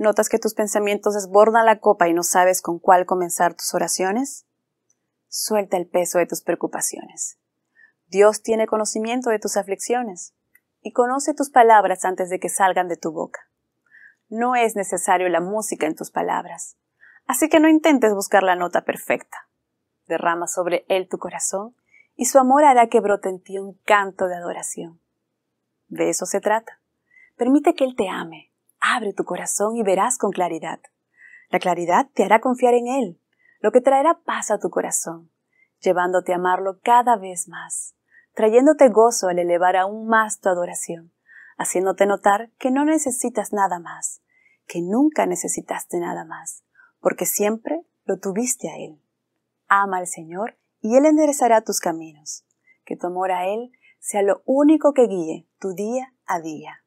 ¿Notas que tus pensamientos desbordan la copa y no sabes con cuál comenzar tus oraciones? Suelta el peso de tus preocupaciones. Dios tiene conocimiento de tus aflicciones y conoce tus palabras antes de que salgan de tu boca. No es necesario la música en tus palabras, así que no intentes buscar la nota perfecta. Derrama sobre él tu corazón y su amor hará que brote en ti un canto de adoración. De eso se trata. Permite que él te ame, Abre tu corazón y verás con claridad. La claridad te hará confiar en Él, lo que traerá paz a tu corazón, llevándote a amarlo cada vez más, trayéndote gozo al elevar aún más tu adoración, haciéndote notar que no necesitas nada más, que nunca necesitaste nada más, porque siempre lo tuviste a Él. Ama al Señor y Él enderezará tus caminos. Que tu amor a Él sea lo único que guíe tu día a día.